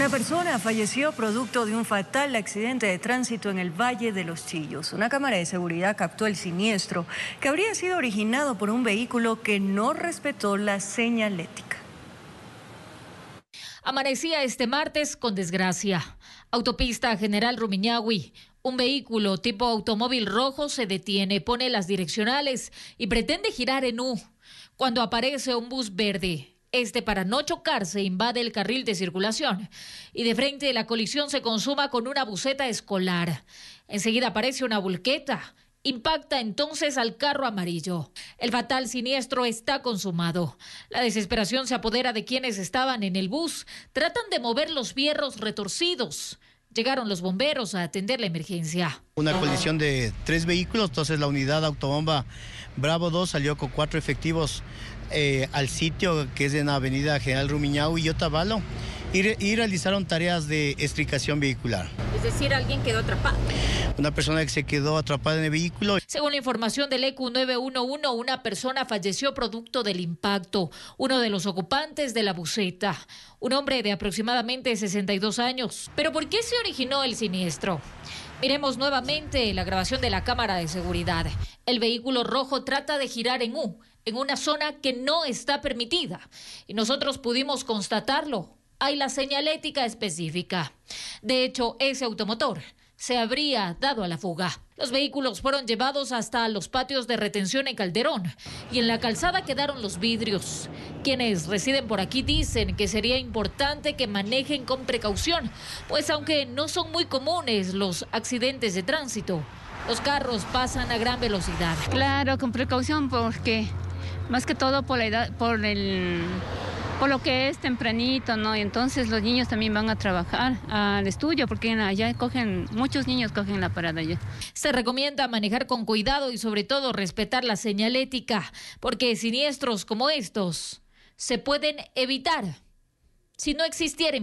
Una persona falleció producto de un fatal accidente de tránsito en el Valle de los Chillos. Una cámara de seguridad captó el siniestro, que habría sido originado por un vehículo que no respetó la señalética. Amanecía este martes con desgracia. Autopista General Rumiñahui. Un vehículo tipo automóvil rojo se detiene, pone las direccionales y pretende girar en U, cuando aparece un bus verde. Este, para no chocarse, invade el carril de circulación y de frente de la colisión se consuma con una buceta escolar. Enseguida aparece una bulqueta. Impacta entonces al carro amarillo. El fatal siniestro está consumado. La desesperación se apodera de quienes estaban en el bus. Tratan de mover los fierros retorcidos. Llegaron los bomberos a atender la emergencia. Una colisión de tres vehículos, entonces la unidad autobomba Bravo 2 salió con cuatro efectivos eh, al sitio que es en la avenida General Rumiñau y Otavalo y, realizaron tareas de explicación vehicular. Es decir, alguien quedó atrapado. Una persona que se quedó atrapada en el vehículo. Según la información del EQ 911, una persona falleció producto del impacto. Uno de los ocupantes de la buceta, un hombre de aproximadamente 62 años. ¿Pero por qué se originó el siniestro? Miremos nuevamente la grabación de la cámara de seguridad. El vehículo rojo trata de girar en U, en una zona que no está permitida. Y nosotros pudimos constatarlo hay la señalética específica. De hecho, ese automotor se habría dado a la fuga. Los vehículos fueron llevados hasta los patios de retención en Calderón y en la calzada quedaron los vidrios. Quienes residen por aquí dicen que sería importante que manejen con precaución, pues aunque no son muy comunes los accidentes de tránsito, los carros pasan a gran velocidad. Claro, con precaución porque más que todo por la edad, por el por lo que es tempranito, ¿no? Y entonces los niños también van a trabajar al estudio, porque allá cogen, muchos niños cogen la parada allá. Se recomienda manejar con cuidado y sobre todo respetar la señalética, porque siniestros como estos se pueden evitar si no existiera